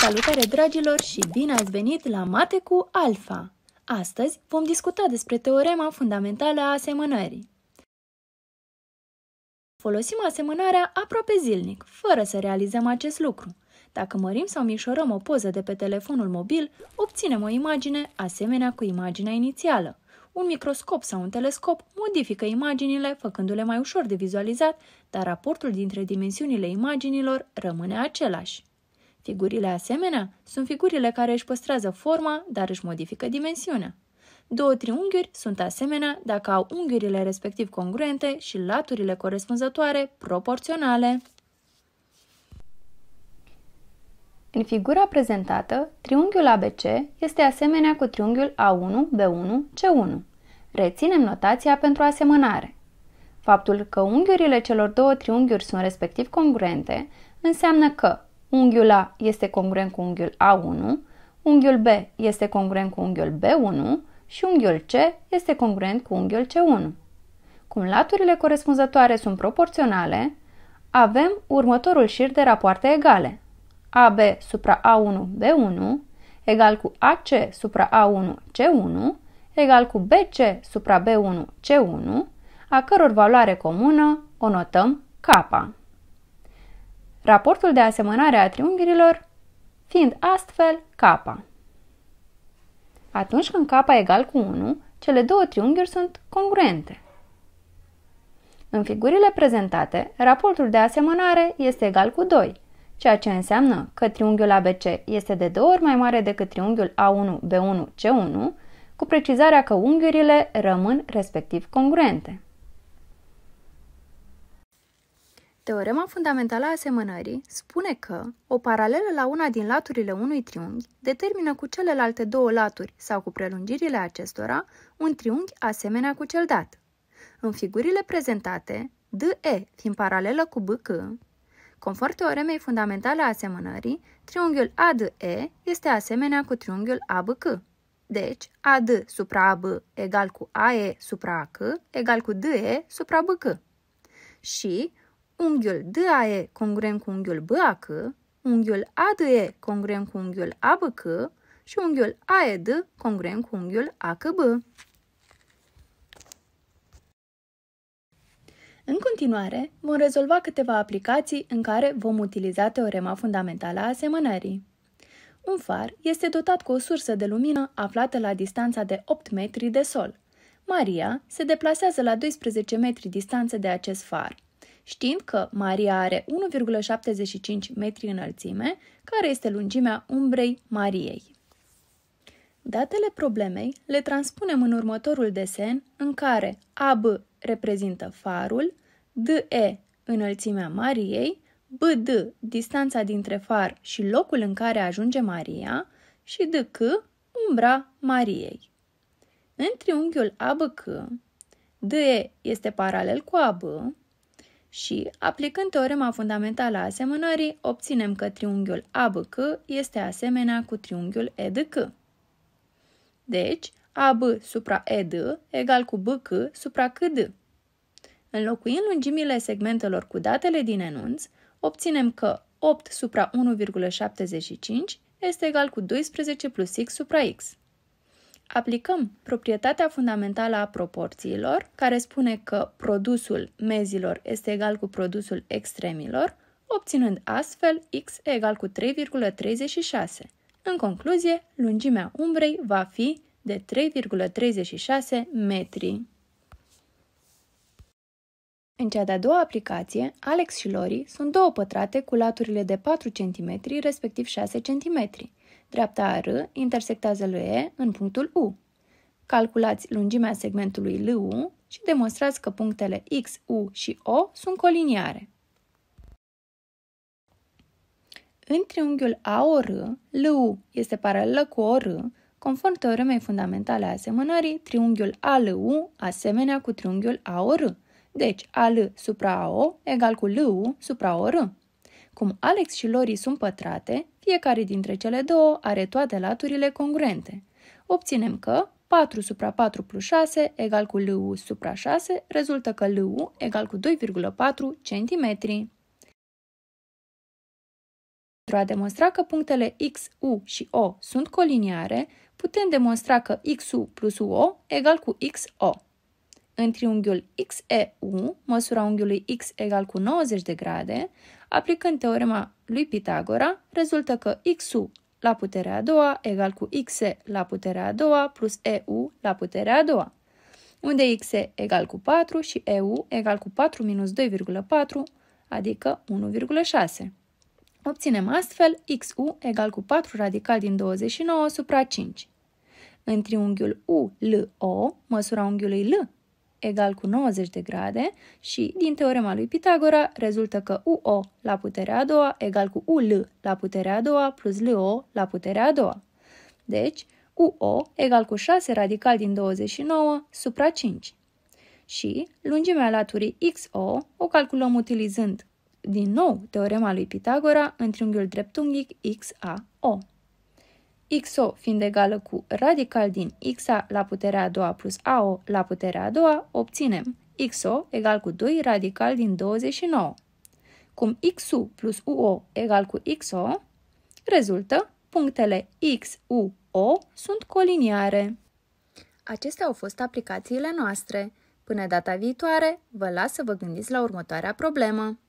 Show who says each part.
Speaker 1: Salutare dragilor și bine ați venit la Mate cu Alfa! Astăzi vom discuta despre teorema fundamentală a asemănării. Folosim asemănarea aproape zilnic, fără să realizăm acest lucru. Dacă mărim sau mișorăm o poză de pe telefonul mobil, obținem o imagine asemenea cu imaginea inițială. Un microscop sau un telescop modifică imaginile, făcându-le mai ușor de vizualizat, dar raportul dintre dimensiunile imaginilor rămâne același. Figurile asemenea sunt figurile care își păstrează forma, dar își modifică dimensiunea. Două triunghiuri sunt asemenea dacă au unghiurile respectiv congruente și laturile corespunzătoare proporționale. În figura prezentată, triunghiul ABC este asemenea cu triunghiul A1, B1, C1. Reținem notația pentru asemănare. Faptul că unghiurile celor două triunghiuri sunt respectiv congruente înseamnă că Unghiul A este congruent cu unghiul A1, unghiul B este congruent cu unghiul B1 și unghiul C este congruent cu unghiul C1. Cum laturile corespunzătoare sunt proporționale, avem următorul șir de rapoarte egale. AB supra A1 B1 egal cu AC supra A1 C1 egal cu BC supra B1 C1, a căror valoare comună o notăm K. Raportul de asemănare a triunghiurilor fiind astfel capa. Atunci când capa e egal cu 1, cele două triunghiuri sunt congruente. În figurile prezentate, raportul de asemănare este egal cu 2, ceea ce înseamnă că triunghiul ABC este de două ori mai mare decât triunghiul A1, B1, C1, cu precizarea că unghiurile rămân respectiv congruente. Teorema fundamentală a asemănării spune că o paralelă la una din laturile unui triunghi determină cu celelalte două laturi sau cu prelungirile acestora un triunghi asemenea cu cel dat. În figurile prezentate, DE fiind paralelă cu BC, conform teoremei fundamentale a asemănării, triunghiul ADE este asemenea cu triunghiul ABC. Deci, AD supra AB egal cu AE supra AC egal cu DE supra BC. Și unghiul DAE congruent cu unghiul BAC, unghiul ADE congruent cu unghiul ABC și unghiul AED congruent cu unghiul B. În continuare, vom rezolva câteva aplicații în care vom utiliza teorema fundamentală a asemănării. Un far este dotat cu o sursă de lumină aflată la distanța de 8 metri de sol. Maria se deplasează la 12 metri distanță de acest far Știind că Maria are 1,75 metri înălțime, care este lungimea umbrei Mariei. Datele problemei le transpunem în următorul desen, în care AB reprezintă farul, DE înălțimea Mariei, BD distanța dintre far și locul în care ajunge Maria și DK umbra Mariei. În triunghiul ABC, DE este paralel cu AB, și, aplicând teorema fundamentală a asemănării, obținem că triunghiul ABC este asemenea cu triunghiul EDC. Deci, AB supra ED egal cu BC supra CD. Înlocuind lungimile segmentelor cu datele din enunț, obținem că 8 supra 1,75 este egal cu 12 plus x supra x aplicăm proprietatea fundamentală a proporțiilor, care spune că produsul mezilor este egal cu produsul extremilor, obținând astfel x egal cu 3,36. În concluzie, lungimea umbrei va fi de 3,36 metri. În cea de-a doua aplicație, Alex și Lori sunt două pătrate cu laturile de 4 cm, respectiv 6 cm. Dreapta R intersectează LE în punctul U. Calculați lungimea segmentului LU și demonstrați că punctele X, U și O sunt coliniare. În triunghiul AOR, LU este paralelă cu OR, conform teoremei fundamentale a asemănării, triunghiul ALU asemenea cu triunghiul AOR deci, al supra o egal cu LU supra OR. Cum Alex și Lori sunt pătrate, fiecare dintre cele două are toate laturile congruente. Obținem că 4 supra 4 plus 6 egal cu LU supra 6 rezultă că LU egal cu 2,4 cm. Pentru a demonstra că punctele X, U și O sunt coliniare, putem demonstra că XU plus UO egal cu XO în triunghiul XEU, măsura unghiului X egal cu 90 de grade, aplicând teorema lui Pitagora, rezultă că XU la puterea a doua egal cu XE la puterea a doua plus EU la puterea a doua, unde XE egal cu 4 și EU egal cu 4 minus 2,4, adică 1,6. Obținem astfel XU egal cu 4 radical din 29 supra 5. În triunghiul ULO, măsura unghiului L egal cu 90 de grade și, din teorema lui Pitagora, rezultă că UO la puterea a doua egal cu UL la puterea a doua plus LO la puterea a doua. Deci, UO egal cu 6 radical din 29 supra 5. Și lungimea laturii XO o calculăm utilizând din nou teorema lui Pitagora în triunghiul dreptunghic XAO. XO fiind egală cu radical din XA la puterea a doua plus AO la puterea a doua, obținem XO egal cu 2 radical din 29. Cum XU plus UO egal cu XO, rezultă punctele XUO sunt coliniare. Acestea au fost aplicațiile noastre. Până data viitoare, vă las să vă gândiți la următoarea problemă.